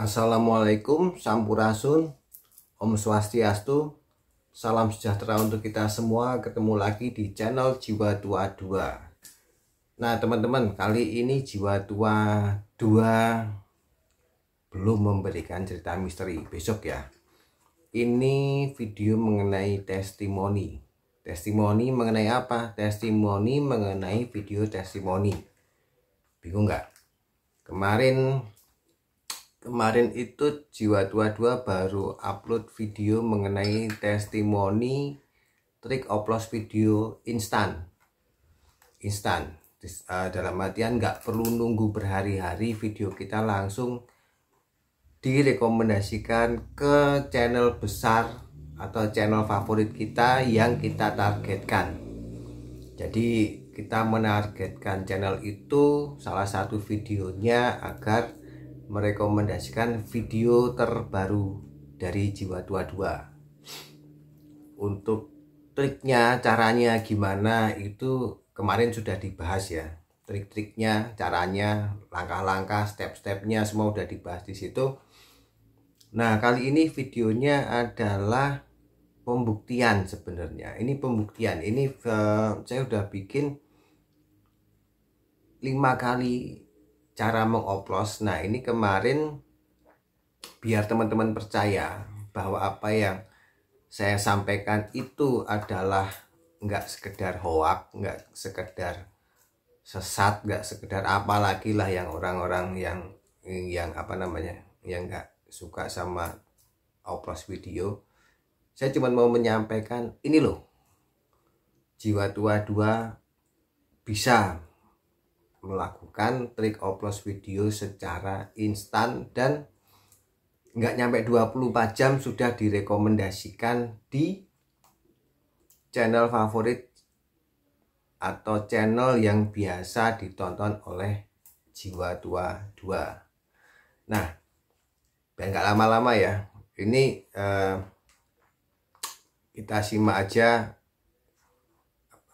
Assalamualaikum, Sampurasun, Om Swastiastu, salam sejahtera untuk kita semua, ketemu lagi di channel Jiwa Tua 2. Nah teman-teman, kali ini Jiwa Tua 2 belum memberikan cerita misteri, besok ya. Ini video mengenai testimoni. Testimoni mengenai apa? Testimoni mengenai video testimoni. Bingung nggak? Kemarin kemarin itu Jiwa Tua Dua baru upload video mengenai testimoni trik oplos video instan instan eh, dalam artian nggak perlu nunggu berhari-hari video kita langsung direkomendasikan ke channel besar atau channel favorit kita yang kita targetkan jadi kita menargetkan channel itu salah satu videonya agar merekomendasikan video terbaru dari Jiwa Dua Dua untuk triknya caranya gimana itu kemarin sudah dibahas ya trik-triknya caranya langkah-langkah step-stepnya semua sudah dibahas di situ nah kali ini videonya adalah pembuktian sebenarnya ini pembuktian ini uh, saya sudah bikin lima kali cara mengoplos. Nah, ini kemarin biar teman-teman percaya bahwa apa yang saya sampaikan itu adalah nggak sekedar hoak, nggak sekedar sesat, nggak sekedar apalagi lah yang orang-orang yang yang apa namanya yang nggak suka sama oplos video. Saya cuma mau menyampaikan ini loh, jiwa tua dua bisa melakukan trik oplos video secara instan dan nggak nyampe 24 jam sudah direkomendasikan di channel favorit atau channel yang biasa ditonton oleh jiwa tua dua. nah biar nggak lama-lama ya ini eh, kita simak aja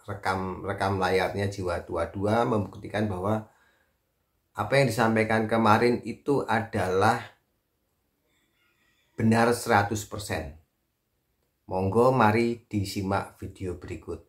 rekam rekam layarnya Jiwa Tua dua membuktikan bahwa apa yang disampaikan kemarin itu adalah benar 100%. Monggo mari disimak video berikut.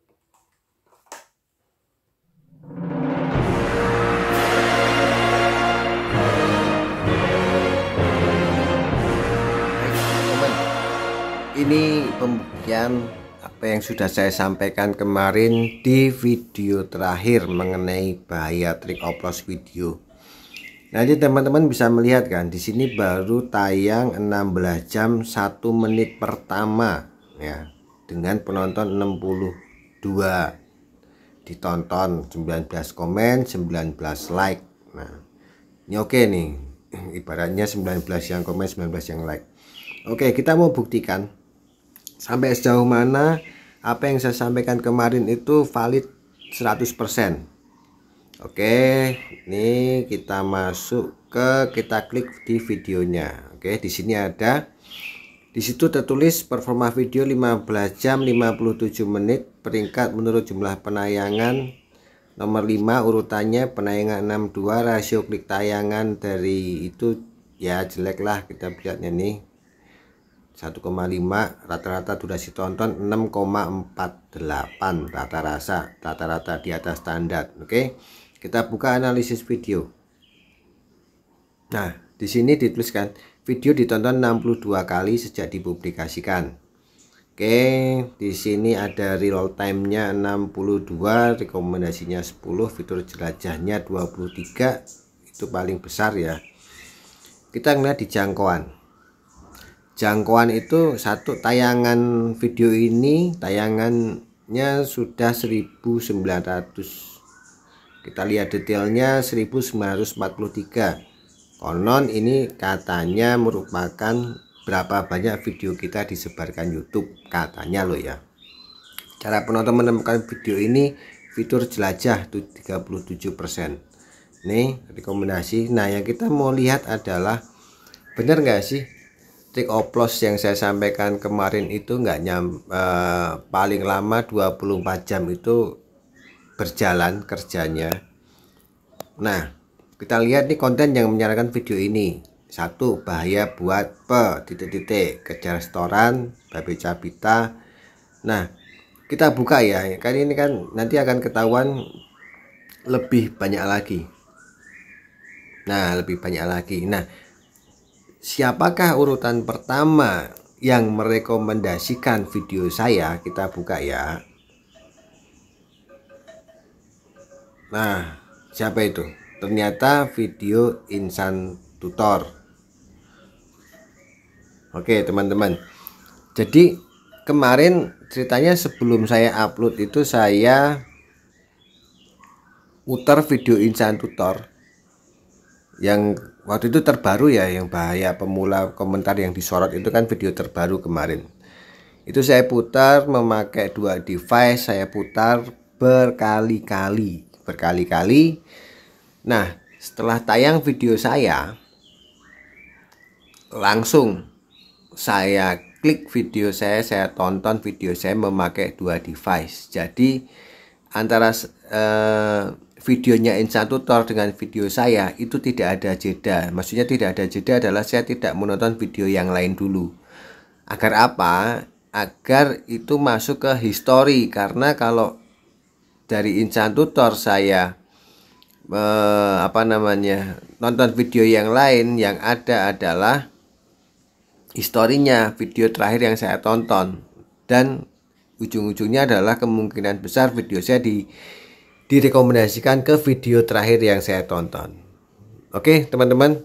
Ini pembuktian apa yang sudah saya sampaikan kemarin di video terakhir mengenai bahaya trik oplos video Nah jadi teman-teman bisa melihat kan di sini baru tayang 16 jam 1 menit pertama ya dengan penonton 62 ditonton 19 komen 19 like nah ini oke nih ibaratnya 19 yang komen 19 yang like oke kita mau buktikan sampai sejauh mana apa yang saya sampaikan kemarin itu valid 100% Oke, ini kita masuk ke kita klik di videonya. Oke, di sini ada di situ tertulis performa video 15 jam 57 menit peringkat menurut jumlah penayangan nomor 5 urutannya penayangan 62 rasio klik tayangan dari itu ya jelek lah kita lihatnya nih 1,5 rata-rata durasi tonton 6,48 rata rasa rata-rata di atas standar oke okay? kita buka analisis video nah di sini dituliskan video ditonton 62 kali sejak dipublikasikan oke okay? di sini ada real time-nya 62 rekomendasinya 10 fitur jelajahnya 23 itu paling besar ya kita ngeliat di jangkauan jangkauan itu satu tayangan video ini tayangannya sudah 1900 kita lihat detailnya 1943 konon ini katanya merupakan berapa banyak video kita disebarkan YouTube katanya loh ya cara penonton menemukan video ini fitur jelajah 37% nih rekomendasi nah yang kita mau lihat adalah benar nggak sih stick oplos yang saya sampaikan kemarin itu nggak nyam eh, paling lama 24 jam itu berjalan kerjanya nah kita lihat nih konten yang menyarankan video ini satu bahaya buat pe titik-titik kejar restoran babi capita nah kita buka ya kan ini kan nanti akan ketahuan lebih banyak lagi nah lebih banyak lagi nah siapakah urutan pertama yang merekomendasikan video saya kita buka ya nah siapa itu ternyata video insan tutor oke teman-teman jadi kemarin ceritanya sebelum saya upload itu saya muter video insan tutor yang waktu itu terbaru ya yang bahaya pemula komentar yang disorot itu kan video terbaru kemarin itu saya putar memakai dua device saya putar berkali-kali berkali-kali nah setelah tayang video saya langsung saya klik video saya saya tonton video saya memakai dua device jadi antara eh, videonya insan tutor dengan video saya itu tidak ada jeda. Maksudnya tidak ada jeda adalah saya tidak menonton video yang lain dulu. Agar apa? Agar itu masuk ke history karena kalau dari insan tutor saya eh, apa namanya? nonton video yang lain yang ada adalah historinya video terakhir yang saya tonton dan ujung-ujungnya adalah kemungkinan besar video saya di direkomendasikan ke video terakhir yang saya tonton. Oke, teman-teman.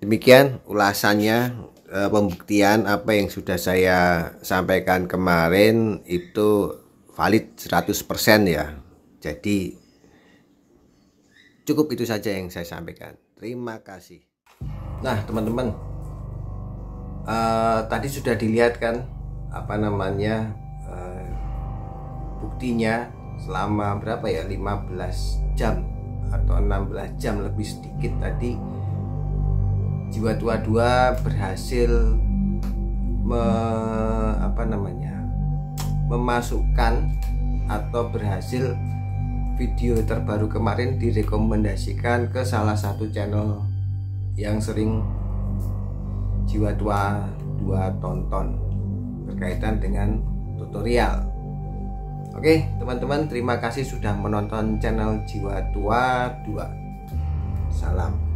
Demikian ulasannya e, pembuktian apa yang sudah saya sampaikan kemarin itu valid 100% ya. Jadi cukup itu saja yang saya sampaikan. Terima kasih. Nah, teman-teman. E, tadi sudah dilihat kan apa namanya e, buktinya selama berapa ya 15 jam atau 16 jam lebih sedikit tadi jiwa tua dua berhasil me, apa namanya memasukkan atau berhasil video terbaru kemarin direkomendasikan ke salah satu channel yang sering jiwa tua dua tonton berkaitan dengan tutorial Oke teman-teman terima kasih sudah menonton channel Jiwa Tua 2 Salam